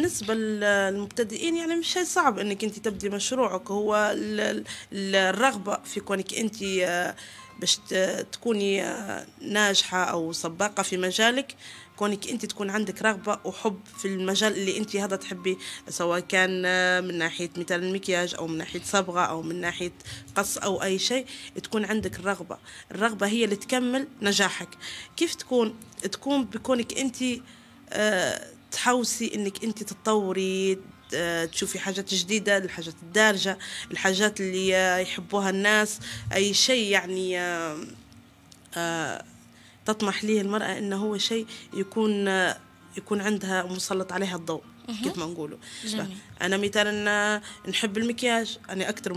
بالنسبة للمبتدئين يعني مش شيء صعب انك انت تبدي مشروعك هو الرغبة في كونك انت آه، باش تكوني آه، ناجحة او سباقة في مجالك كونك انت تكون عندك رغبة وحب في المجال اللي انت هذا تحبي سواء كان آه، من ناحية مثلا المكياج او من ناحية صبغة او من ناحية قص او اي شيء تكون عندك الرغبة الرغبة هي اللي تكمل نجاحك كيف تكون تكون بكونك انت تحوسي انك انت تتطوري تشوفي حاجات جديدة الحاجات الدارجة الحاجات اللي يحبوها الناس أي شيء يعني آه، تطمح ليه المرأة إنه هو شيء يكون يكون عندها مسلط عليها الضوء كيف ما نقولوا أنا مثلا نحب المكياج أنا أكثر